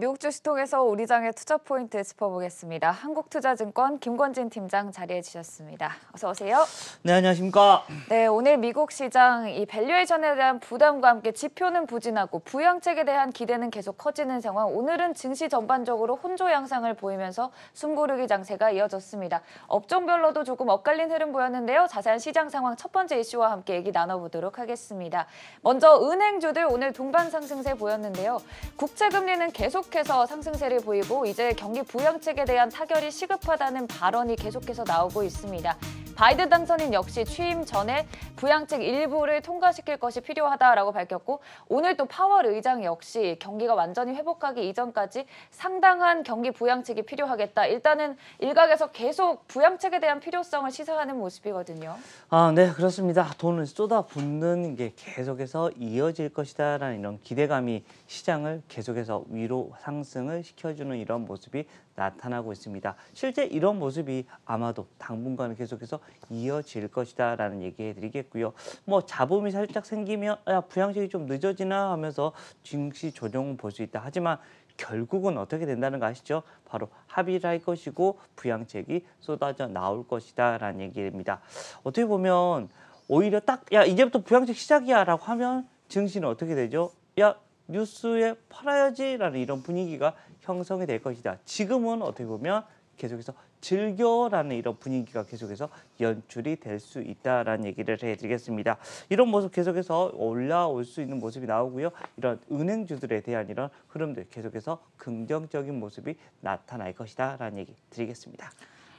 미국 주식 통해서 우리 장의 투자 포인트 짚어보겠습니다. 한국투자증권 김권진 팀장 자리해 주셨습니다. 어서 오세요. 네, 안녕하십니까. 네, 오늘 미국 시장 이 밸류에이션에 대한 부담과 함께 지표는 부진하고 부양책에 대한 기대는 계속 커지는 상황. 오늘은 증시 전반적으로 혼조 양상을 보이면서 숨고르기 장세가 이어졌습니다. 업종별로도 조금 엇갈린 흐름 보였는데요. 자세한 시장 상황 첫 번째 이슈와 함께 얘기 나눠보도록 하겠습니다. 먼저 은행주들 오늘 동반 상승세 보였는데요. 국채 금리는 계속 계속해서 상승세를 보이고 이제 경기 부양책에 대한 타결이 시급하다는 발언이 계속해서 나오고 있습니다. 바이든 당선인 역시 취임 전에 부양책 일부를 통과시킬 것이 필요하다라고 밝혔고 오늘 또 파월 의장 역시 경기가 완전히 회복하기 이전까지 상당한 경기 부양책이 필요하겠다. 일단은 일각에서 계속 부양책에 대한 필요성을 시사하는 모습이거든요. 아, 네, 그렇습니다. 돈을 쏟아붓는 게 계속해서 이어질 것이다라는 이런 기대감이 시장을 계속해서 위로 상승을 시켜주는 이런 모습이 나타나고 있습니다. 실제 이런 모습이 아마도 당분간은 계속해서 이어질 것이다 라는 얘기해드리겠고요. 뭐잡음이 살짝 생기면 야부양책이좀 아, 늦어지나 하면서 증시 조정은 볼 수 있다. 하지만 결국은 어떻게 된다는 거 아시죠? 바로 합의를 할 것이고 부양책이 쏟아져 나올 것이다 라는 얘기입니다. 어떻게 보면 오히려 딱 야 이제부터 부양책 시작이야 라고 하면 증시는 어떻게 되죠? 야 뉴스에 팔아야지라는 이런 분위기가 형성이 될 것이다. 지금은 어떻게 보면 계속해서 즐겨라는 이런 분위기가 계속해서 연출이 될 수 있다라는 얘기를 해드리겠습니다. 이런 모습 계속해서 올라올 수 있는 모습이 나오고요. 이런 은행주들에 대한 이런 흐름들 계속해서 긍정적인 모습이 나타날 것이다라는 얘기 드리겠습니다.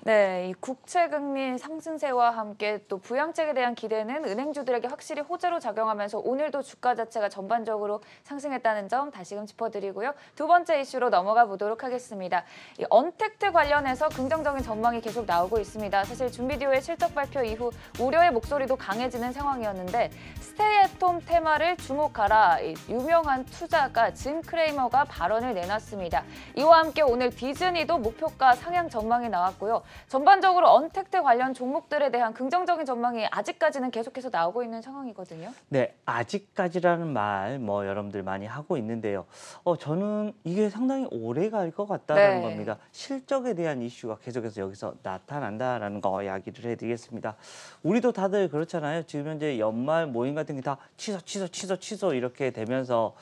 네, 이 국채 금리 상승세와 함께 또 부양책에 대한 기대는 은행주들에게 확실히 호재로 작용하면서 오늘도 주가 자체가 전반적으로 상승했다는 점 다시금 짚어드리고요. 두 번째 이슈로 넘어가 보도록 하겠습니다. 이 언택트 관련해서 긍정적인 전망이 계속 나오고 있습니다. 사실 준비디오의 실적 발표 이후 우려의 목소리도 강해지는 상황이었는데 스테이앳홈 테마를 주목하라 이 유명한 투자가 짐 크레이머가 발언을 내놨습니다. 이와 함께 오늘 디즈니도 목표가 상향 전망이 나왔고요. 전반적으로 언택트 관련 종목들에 대한 긍정적인 전망이 아직까지는 계속해서 나오고 있는 상황이거든요. 네, 아직까지라는 말 뭐 여러분들 많이 하고 있는데요. 어, 저는 이게 상당히 오래 갈 것 같다는 네. 겁니다. 실적에 대한 이슈가 계속해서 여기서 나타난다라는 거 이야기를 해드리겠습니다. 우리도 다들 그렇잖아요. 지금 현재 연말 모임 같은 게 다 취소, 취소, 취소, 취소 이렇게 되면서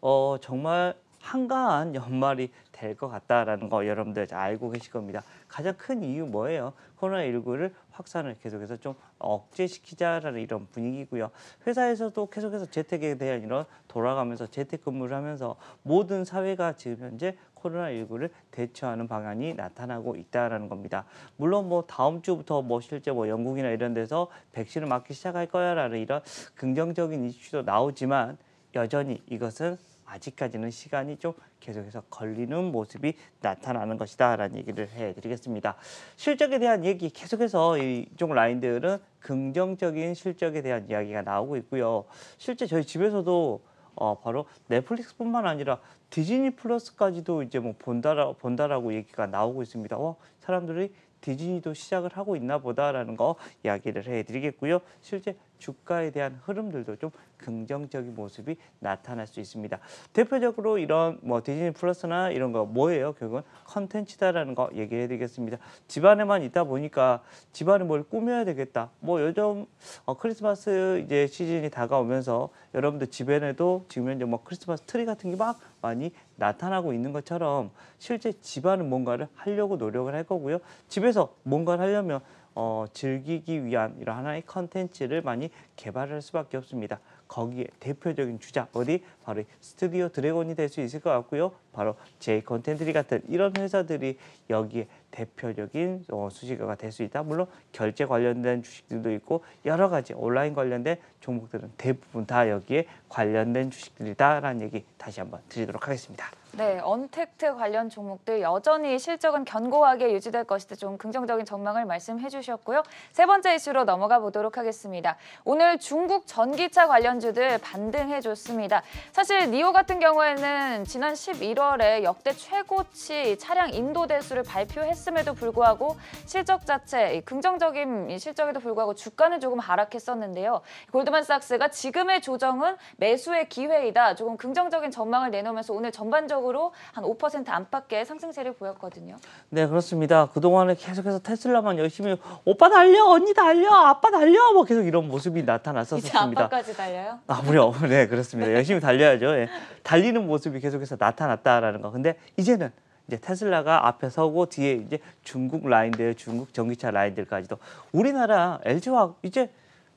어, 정말 한가한 연말이 될 것 같다라는 거 여러분들 알고 계실 겁니다. 가장 큰 이유 뭐예요? 코로나19를 확산을 계속해서 좀 억제시키자라는 이런 분위기고요. 회사에서도 계속해서 재택에 대한 이런 돌아가면서 재택근무를 하면서 모든 사회가 지금 현재 코로나19를 대처하는 방안이 나타나고 있다라는 겁니다. 물론 뭐 다음 주부터 뭐 실제 뭐 영국이나 이런 데서 백신을 맞기 시작할 거야라는 이런 긍정적인 이슈도 나오지만 여전히 이것은 아직까지는 시간이 좀 계속해서 걸리는 모습이 나타나는 것이다 라는 얘기를 해드리겠습니다. 실적에 대한 얘기 계속해서 이쪽 라인들은 긍정적인 실적에 대한 이야기가 나오고 있고요. 실제 저희 집에서도 어, 바로 넷플릭스뿐만 아니라 디즈니 플러스까지도 이제 뭐 본다라, 본다라고 얘기가 나오고 있습니다. 어, 사람들이 디즈니도 시작을 하고 있나 보다라는 거 이야기를 해드리겠고요. 실제 주가에 대한 흐름들도 좀 긍정적인 모습이 나타날 수 있습니다. 대표적으로 이런 뭐 디즈니 플러스나 이런 거 뭐예요? 결국은 컨텐츠다라는 거 얘기해 드리겠습니다. 집안에만 있다 보니까 집안에 뭘 꾸며야 되겠다. 뭐 요즘 어, 크리스마스 이제 시즌이 다가오면서 여러분들 집안에도 지금 현재 뭐 크리스마스 트리 같은 게 막 많이 나타나고 있는 것처럼 실제 집안은 뭔가를 하려고 노력을 할 거고요. 집에서 뭔가를 하려면 어, 즐기기 위한 이런 하나의 컨텐츠를 많이 개발할 수밖에 없습니다. 거기에 대표적인 주자 어디 바로 스튜디오 드래곤이 될 수 있을 것 같고요. 바로 J 컨텐트리 같은 이런 회사들이 여기에 대표적인 어, 수식어가 될 수 있다. 물론 결제 관련된 주식들도 있고 여러 가지 온라인 관련된 종목들은 대부분 다 여기에 관련된 주식들이다라는 얘기 다시 한번 드리도록 하겠습니다. 네, 언택트 관련 종목들 여전히 실적은 견고하게 유지될 것이다. 좀 긍정적인 전망을 말씀해 주셨고요. 세 번째 이슈로 넘어가 보도록 하겠습니다. 오늘 중국 전기차 관련주들 반등해 줬습니다. 사실 니오 같은 경우에는 지난 11월 6월에 역대 최고치 차량 인도 대수를 발표했음에도 불구하고 실적 자체 긍정적인 실적에도 불구하고 주가는 조금 하락했었는데요. 골드만삭스가 지금의 조정은 매수의 기회이다. 조금 긍정적인 전망을 내놓으면서 오늘 전반적으로 한 5% 안팎의 상승세를 보였거든요. 네, 그렇습니다. 그동안에 계속해서 테슬라만 열심히 오빠 달려, 언니 달려, 아빠 달려 뭐 계속 이런 모습이 나타났었습니다. 아빠까지 달려요? 아, 무려. 네, 그렇습니다. 열심히 달려야죠. 예. 달리는 모습이 계속해서 나타났다. 있다라는 거. 근데 이제는 이제 테슬라가 앞에 서고 뒤에 이제 중국 라인들, 중국 전기차 라인들까지도 우리나라 LG화학 이제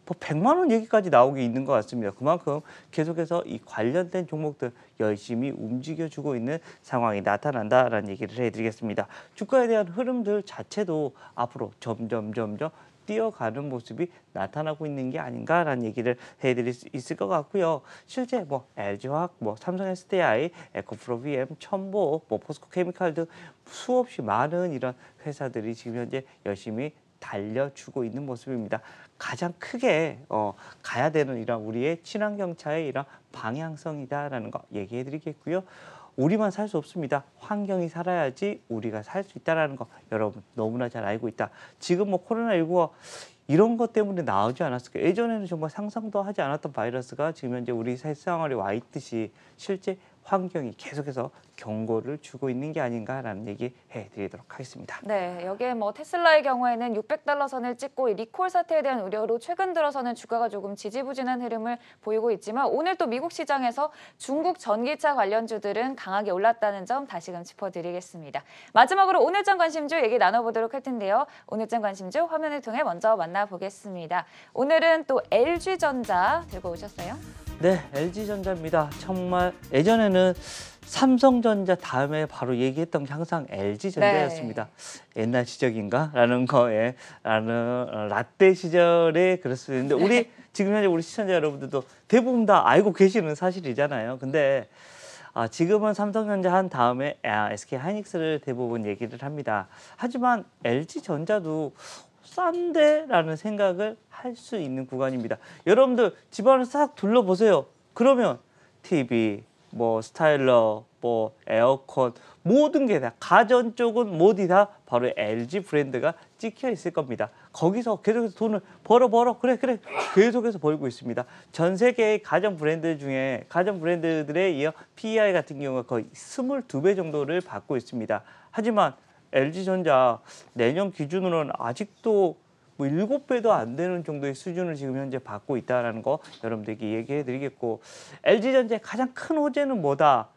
뭐 100만 원 얘기까지 나오고 있는 것 같습니다. 그만큼 계속해서 이 관련된 종목들 열심히 움직여주고 있는 상황이 나타난다라는 얘기를 해드리겠습니다. 주가에 대한 흐름들 자체도 앞으로 점점 점점 뛰어가는 모습이 나타나고 있는 게 아닌가라는 얘기를 해드릴 수 있을 것 같고요. 실제 뭐 LG화학, 뭐 삼성 SDI, 에코프로 비엠 첨보, 뭐 포스코 케미칼 등 수없이 많은 이런 회사들이 지금 현재 열심히 달려주고 있는 모습입니다. 가장 크게 어, 가야 되는 이런 우리의 친환경차의 이런 방향성이다라는 거 얘기해 드리겠고요. 우리만 살 수 없습니다. 환경이 살아야지 우리가 살 수 있다라는 거 여러분 너무나 잘 알고 있다. 지금 뭐 코로나19 이런 것 때문에 나오지 않았을까. 예전에는 정말 상상도 하지 않았던 바이러스가 지금 현재 우리 생활에 와 있듯이 실제 환경이 계속해서 경고를 주고 있는 게 아닌가라는 얘기 해드리도록 하겠습니다. 네, 여기에 뭐 테슬라의 경우에는 600달러 선을 찍고 리콜 사태에 대한 우려로 최근 들어서는 주가가 조금 지지부진한 흐름을 보이고 있지만 오늘 또 미국 시장에서 중국 전기차 관련주들은 강하게 올랐다는 점 다시금 짚어드리겠습니다. 마지막으로 오늘장 관심주 얘기 나눠보도록 할 텐데요. 오늘장 관심주 화면을 통해 먼저 만나보겠습니다. 오늘은 또 LG전자 들고 오셨어요? 네, LG전자입니다. 정말 예전에는 삼성전자 다음에 바로 얘기했던 게 항상 LG전자였습니다. 네. 옛날 시적인가? 라는 거에, 라는 어, 라떼 시절에 그랬었는데 우리 네. 지금 현재 우리 시청자 여러분들도 대부분 다 알고 계시는 사실이잖아요. 근데 아, 지금은 삼성전자 한 다음에 아, SK 하이닉스를 대부분 얘기를 합니다. 하지만 LG전자도 싼데라는 생각을 할 수 있는 구간입니다. 여러분들 집안을 싹 둘러보세요. 그러면 TV, 뭐 스타일러, 뭐 에어컨 모든 게 다 가전 쪽은 모두 뭐 다 바로 LG 브랜드가 찍혀 있을 겁니다. 거기서 계속해서 돈을 벌어 벌어 그래 그래 계속해서 벌고 있습니다. 전 세계의 가전 브랜드 중에 가전 브랜드들에 이어 PEI 같은 경우가 거의 22배 정도를 받고 있습니다. 하지만 LG전자 내년 기준으로는 아직도 뭐 7배도 안 되는 정도의 수준을 지금 현재 받고 있다는 거 여러분들께 얘기해 드리겠고 LG전자의 가장 큰 호재는 뭐다?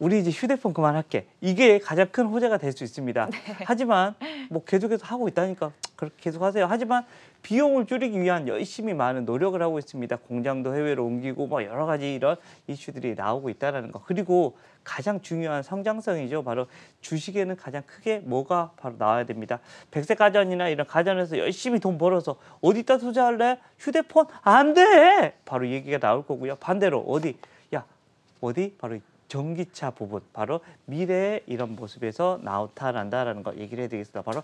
우리 이제 휴대폰 그만할게. 이게 가장 큰 호재가 될 수 있습니다. 네. 하지만 뭐 계속해서 하고 있다니까 그렇게 계속하세요. 하지만 비용을 줄이기 위한 열심히 많은 노력을 하고 있습니다. 공장도 해외로 옮기고 뭐 여러 가지 이런 이슈들이 나오고 있다라는 거. 그리고 가장 중요한 성장성이죠. 바로 주식에는 가장 크게 뭐가 바로 나와야 됩니다. 백색 가전이나 이런 가전에서 열심히 돈 벌어서 어디다 투자할래? 휴대폰 안 돼. 바로 얘기가 나올 거고요. 반대로 어디 야 어디 바로 전기차 부분 바로 미래의 이런 모습에서 나타난다라는 거 얘기를 해드리겠습니다. 바로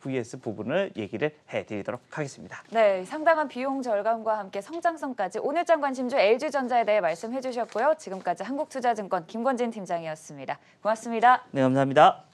VS 부분을 얘기를 해드리도록 하겠습니다. 네, 상당한 비용 절감과 함께 성장성까지 오늘장 관심주 LG전자에 대해 말씀해 주셨고요. 지금까지 한국투자증권 김권진 팀장이었습니다. 고맙습니다. 네, 감사합니다.